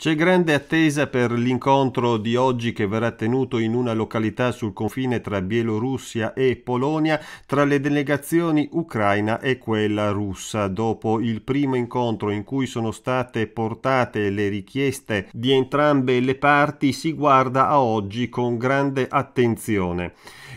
C'è grande attesa per l'incontro di oggi che verrà tenuto in una località sul confine tra Bielorussia e Polonia tra le delegazioni ucraina e quella russa, dopo il primo incontro in cui sono state portate le richieste di entrambe le parti si guarda a oggi con grande attenzione.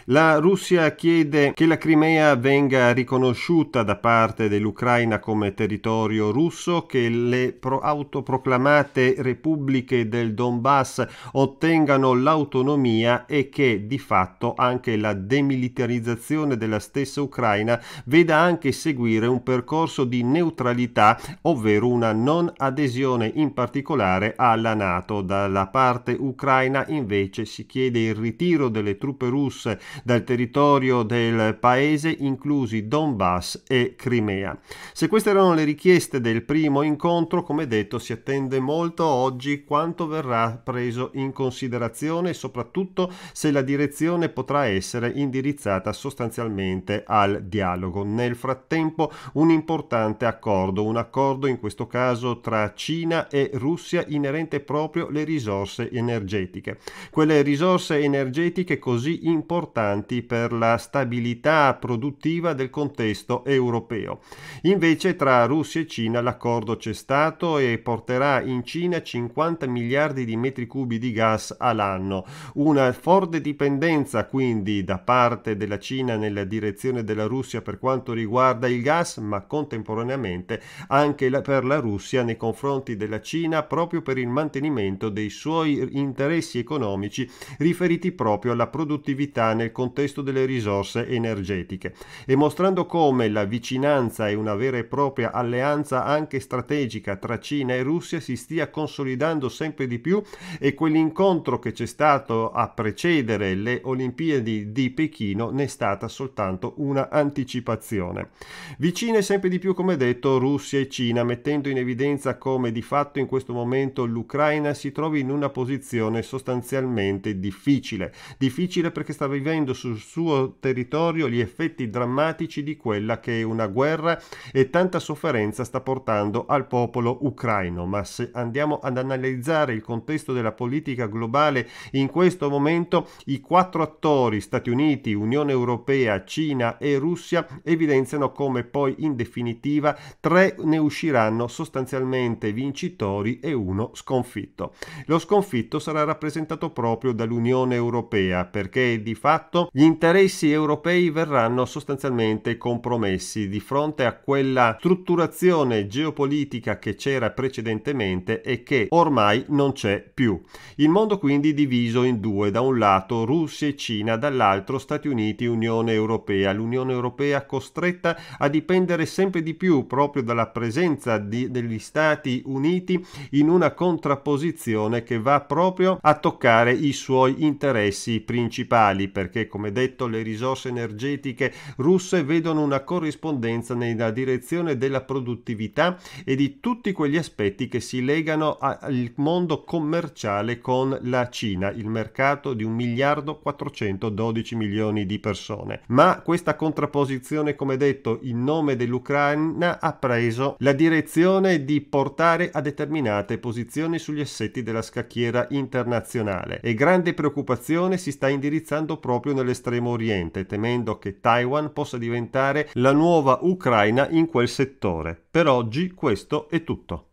La Russia chiede che la Crimea venga riconosciuta da parte dell'Ucraina come territorio russo, che le pro- autoproclamate repubbliche del Donbass ottengano l'autonomia e che di fatto anche la demilitarizzazione della stessa Ucraina veda anche seguire un percorso di neutralità, ovvero una non adesione in particolare alla Nato. Dalla parte ucraina invece si chiede il ritiro delle truppe russe dal territorio del paese, inclusi Donbass e Crimea. Se queste erano le richieste del primo incontro, come detto, si attende molto oggi quanto verrà preso in considerazione e soprattutto se la direzione potrà essere indirizzata sostanzialmente al dialogo. Nel frattempo un importante accordo, un accordo in questo caso tra Cina e Russia inerente proprio alle risorse energetiche. Quelle risorse energetiche così importanti importanti per la stabilità produttiva del contesto europeo. Invece tra Russia e Cina l'accordo c'è stato e porterà in Cina 50 miliardi di metri cubi di gas all'anno. Una forte dipendenza quindi da parte della Cina nella direzione della Russia per quanto riguarda il gas, ma contemporaneamente anche per la Russia nei confronti della Cina proprio per il mantenimento dei suoi interessi economici riferiti proprio alla produttività nel contesto delle risorse energetiche e mostrando come la vicinanza e una vera e propria alleanza anche strategica tra Cina e Russia si stia consolidando sempre di più e quell'incontro che c'è stato a precedere le Olimpiadi di Pechino ne è stata soltanto una anticipazione. Vicine sempre di più, come detto, Russia e Cina, mettendo in evidenza come di fatto in questo momento l'Ucraina si trovi in una posizione sostanzialmente difficile. Difficile perché sta vivendo subendo sul suo territorio gli effetti drammatici di quella che è una guerra e tanta sofferenza sta portando al popolo ucraino. Ma se andiamo ad analizzare il contesto della politica globale in questo momento, i quattro attori, Stati Uniti, Unione Europea, Cina e Russia, evidenziano come poi in definitiva tre ne usciranno sostanzialmente vincitori e uno sconfitto. Lo sconfitto sarà rappresentato proprio dall'Unione Europea perché di fatto fatto, gli interessi europei verranno sostanzialmente compromessi di fronte a quella strutturazione geopolitica che c'era precedentemente e che ormai non c'è più. Il mondo quindi diviso in due, da un lato Russia e Cina, dall'altro Stati Uniti e Unione Europea. L'Unione Europea costretta a dipendere sempre di più proprio dalla presenza di, degli Stati Uniti in una contrapposizione che va proprio a toccare i suoi interessi principali perché come detto, le risorse energetiche russe vedono una corrispondenza nella direzione della produttività e di tutti quegli aspetti che si legano al mondo commerciale con la Cina, il mercato di 1 miliardo 412 milioni di persone. Ma questa contrapposizione, come detto, in nome dell'Ucraina ha preso la direzione di portare a determinate posizioni sugli assetti della scacchiera internazionale e grande preoccupazione si sta indirizzando proprio proprio nell'estremo oriente, temendo che Taiwan possa diventare la nuova Ucraina in quel settore. Per oggi questo è tutto.